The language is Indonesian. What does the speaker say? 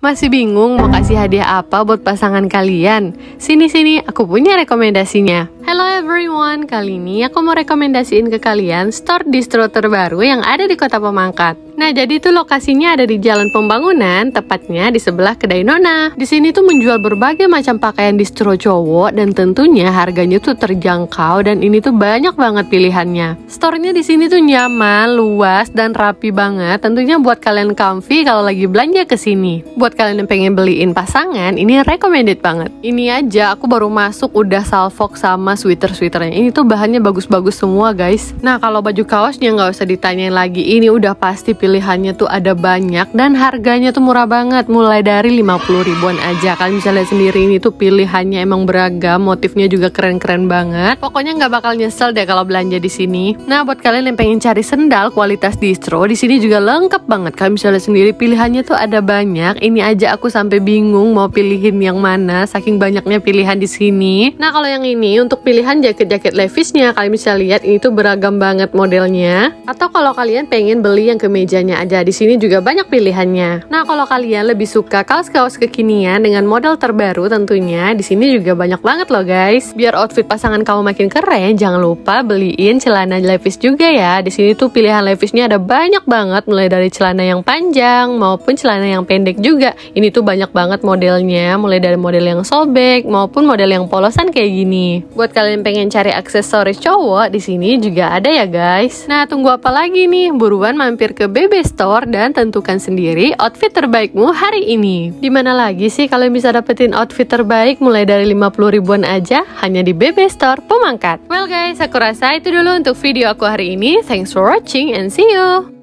Masih bingung mau kasih hadiah apa buat pasangan kalian? Sini-sini, aku punya rekomendasinya. Hello everyone, kali ini aku mau rekomendasiin ke kalian store distro terbaru yang ada di kota Pemangkat. Nah, jadi itu lokasinya ada di Jalan Pembangunan, tepatnya di sebelah kedai Nona. Di sini tuh menjual berbagai macam pakaian distro cowok dan tentunya harganya tuh terjangkau dan ini tuh banyak banget pilihannya. Store-nya di sini tuh nyaman, luas dan rapi banget. Tentunya buat kalian comfy kalau lagi belanja ke sini. Buat kalian yang pengen beliin pasangan, ini recommended banget. Ini aja aku baru masuk udah salfok sama sweater-sweaternya. Ini tuh bahannya bagus-bagus semua, guys. Nah, kalau baju kaosnya nggak usah ditanyain lagi, ini udah pasti pilih pilihannya tuh ada banyak dan harganya tuh murah banget mulai dari 50 ribuan aja kalian bisa lihat sendiri ini tuh pilihannya emang beragam motifnya juga keren-keren banget pokoknya nggak bakal nyesel deh kalau belanja di sini nah buat kalian yang pengen cari sendal kualitas distro di sini juga lengkap banget kalian bisa lihat sendiri pilihannya tuh ada banyak ini aja aku sampai bingung mau pilihin yang mana saking banyaknya pilihan di sini nah kalau yang ini untuk pilihan jaket-jaket Levisnya kalian bisa lihat ini tuh beragam banget modelnya atau kalau kalian pengen beli yang kemeja harganya aja. Di sini juga banyak pilihannya. Nah, kalau kalian lebih suka kaos-kaos kekinian dengan model terbaru tentunya, di sini juga banyak banget loh guys. Biar outfit pasangan kamu makin keren, jangan lupa beliin celana levis juga ya. Di sini tuh pilihan levisnya ada banyak banget, mulai dari celana yang panjang maupun celana yang pendek juga. Ini tuh banyak banget modelnya, mulai dari model yang sobek maupun model yang polosan kayak gini. Buat kalian pengen cari aksesoris cowok, di sini juga ada ya guys. Nah, tunggu apa lagi nih? Buruan mampir ke BB FB Store dan tentukan sendiri outfit terbaikmu hari ini. Dimana lagi sih kalian bisa dapetin outfit terbaik mulai dari 50 ribuan aja hanya di BB Store Pemangkat. Well guys, aku rasa itu dulu untuk video aku hari ini. Thanks for watching and see you!